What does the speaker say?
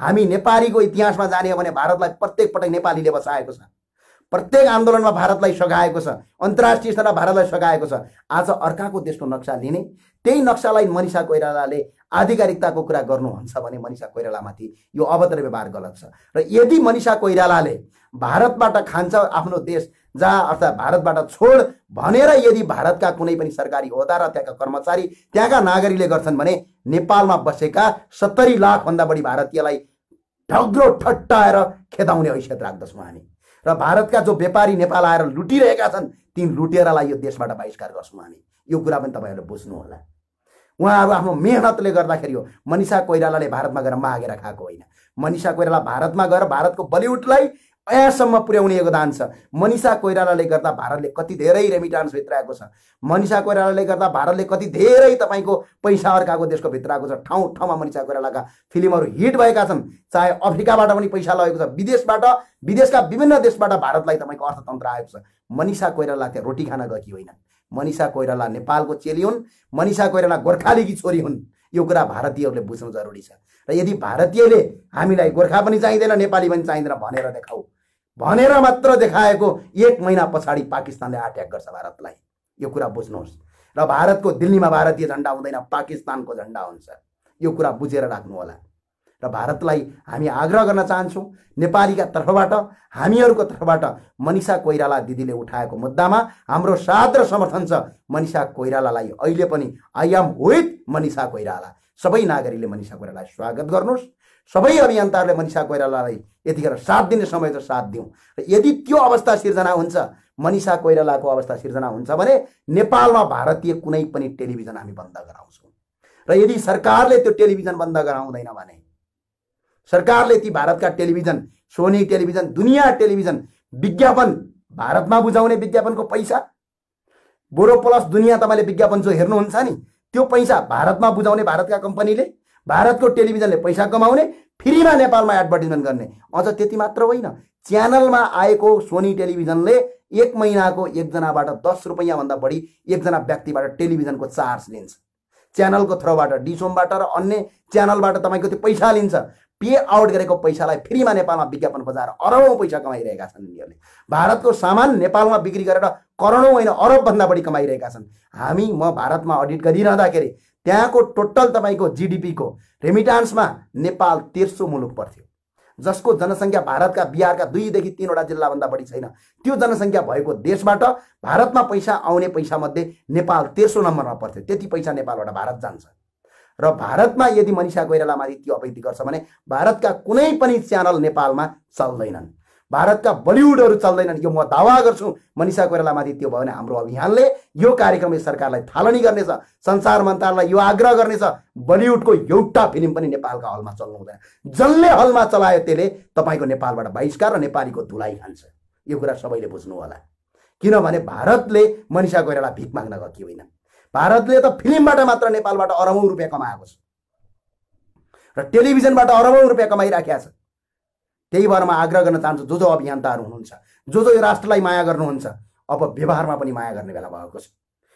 हामी नेपालीको इतिहासमा जाने हो भने भारतलाई प्रत्येक पटक नेपालीले बसाएको छ प्रत्येक आन्दोलनमा भारतलाई सघाएको छ अन्तर्राष्ट्रिय स्तरमा भारतलाई सघाएको छ आज अर्काको देशको नक्सा लिने त्यही नक्सालाई मनिषा कोइरालाले आधिकारिकताको कुरा गर्नुहुन्छ भने मनिषा कोइरालामाथि यो अभद्र व्यवहार गलत छ र यदि मनिषा कोइरालाले भारतबाट खान्छ आफ्नो देश जहाँ अर्थात् भारतबाट छोड भनेर यदि भारतका कुनै पनि सरकारी होदा र त्यहाँका कर्मचारी त्यहाँका नागरिकले गर्छन् भने नेपालमा बसेका सत्तरी लाखभन्दा बढी भारतीयलाई ढग्रो ठट्टाएर खेदाउने हैसियत राख्दछौँ हामी र भारतका जो व्यापारी नेपाल आएर लुटिरहेका छन् ती लुटेरलाई यो देशबाट बहिष्कार गर्छौँ हामी यो कुरा पनि तपाईँहरूले बुझ्नुहोला उहाँहरू आफ्नो मेहनतले गर्दाखेरि हो मनिषा कोइरालाले भारतमा गएर मागेर खाएको होइन मनिषा कोइराला भारतमा गएर भारतको बलिउडलाई अयासम्म पुर्याउने योगदान छ मनिषा कोइरालाले गर्दा भारतले कति धेरै रेमिटान्स भित्राएको छ मनिषा कोइरालाले गर्दा भारतले कति धेरै तपाईँको पैसा अर्काको देशको भित्राएको छ ठाउँ ठाउँमा मनिषा कोइरालाका फिल्महरू हिट भएका छन् चाहे अफ्रिकाबाट पनि पैसा लगेको छ विदेशबाट विदेशका विभिन्न देशबाट भारतलाई तपाईँको अर्थतन्त्र आएको छ मनिषा कोइराला त्यहाँ रोटी खान गएकी होइन मनिषा कोइराला नेपालको चेली हुन् मनिषा कोइराला गोर्खालीकी छोरी हुन् यो कुरा भारतीयहरूले बुझ्नु जरुरी छ र यदि भारतीयले हामीलाई गोर्खा पनि चाहिँदैन नेपाली पनि चाहिँदैन भनेर देखाऊ भनेर मात्र देखाएको एक महिना पछाडि पाकिस्तानले अट्याक गर्छ भारतलाई यो कुरा बुझ्नुहोस् र भारतको दिल्लीमा भारतीय झन्डा हुँदैन पाकिस्तानको झन्डा हुन्छ यो कुरा बुझेर राख्नुहोला र भारतलाई हामी आग्रह गर्न चाहन्छौँ नेपालीका तर्फबाट हामीहरूको तर्फबाट मनिषा कोइराला दिदीले उठाएको मुद्दामा हाम्रो साथ र समर्थन छ मनिषा कोइरालालाई अहिले पनि I am with Manisha Koirala सबै नागरिकले मनिषा कोइरालालाई स्वागत गर्नुहोस् सबै अभियन्ताहरूले मनिषा कोइरालालाई यतिखेर साथ दिने समय त साथ दिउँ र यदि त्यो अवस्था सिर्जना हुन्छ मनिषा कोइरालाको अवस्था सिर्जना हुन्छ भने नेपालमा भारतीय कुनै पनि टेलिभिजन हामी बन्द गराउँछौँ र यदि सरकारले त्यो टेलिभिजन बन्द गराउँदैन भने सरकारले ती भारतका टेलिभिजन सोनी टेलिभिजन दुनियाँ टेलिभिजन विज्ञापन भारतमा बुझाउने विज्ञापनको पैसा बोरो प्लस दुनियाँ तपाईँले विज्ञापन जो हेर्नुहुन्छ नि त्यो पैसा भारतमा बुझाउने भारतका कम्पनीले भारतको टेलिभिजनले पैसा कमाउने फ्रीमा नेपालमा एडभर्टिजमेन्ट गर्ने अझ त्यति मात्र होइन च्यानलमा आएको सोनी टेलिभिजनले एक महिनाको एकजनाबाट दस रुपियाँभन्दा बढी एकजना व्यक्तिबाट टेलिभिजनको चार्ज लिन्छ च्यानलको थ्रोबाट डिसोमबाट र अन्य च्यानलबाट तपाईँको त्यो पैसा लिन्छ पे आउट गरेको पैसालाई फ्रीमा नेपालमा विज्ञापन बजाएर अरबौँ पैसा कमाइरहेका छन् यिनीहरूले भारतको सामान नेपालमा बिक्री गरेर करोडौँ होइन अरबभन्दा बढी कमाइरहेका छन् हामी म भारतमा अडिट गरिरहँदाखेरि त्यहाँको टोटल तपाईँको जिडिपीको रेमिटान्समा नेपाल तेर्सो मुलुक पर्थ्यो जसको जनसङ्ख्या भारतका बिहारका दुईदेखि तिनवटा जिल्लाभन्दा बढी छैन त्यो जनसङ्ख्या भएको देशबाट भारतमा पैसा आउने पैसामध्ये नेपाल तेर्सो नम्बरमा पर्थ्यो त्यति पैसा नेपालबाट भारत जान्छ र भारतमा यदि मनिषा कोइरालामाथि त्यो अपैति गर्छ भने भारतका कुनै पनि च्यानल नेपालमा चल्दैनन् भारतका बलिउडहरू चल्दैनन् यो म दावा गर्छु मनिषा कोइरालामाथि त्यो भयो भने हाम्रो अभियानले यो कार्यक्रम सरकारलाई थालनी गर्नेछ संसार मन्त्रालयलाई यो आग्रह गर्नेछ बलिउडको एउटा फिल्म पनि नेपालका हलमा चल्नु हुँदैन जसले हलमा चलायो त्यसले तपाईँको नेपालबाट बहिष्कार र नेपालीको धुलाइ खान्छ यो कुरा सबैले बुझ्नु होला किनभने भारतले मनिषा कोइराला भिख माग्न गएको होइन भारतले त फिल्मबाट मात्र नेपालबाट अरबौँ रुपियाँ कमाएको छ र टेलिभिजनबाट अरबौँ रुपियाँ कमाइराखेको छ त्यही भएर म आग्रह गर्न चाहन्छु जो जो अभियन्ताहरू हुनुहुन्छ जो जो यो राष्ट्रलाई माया गर्नुहुन्छ अब व्यवहारमा पनि माया गर्ने बेला भएको छ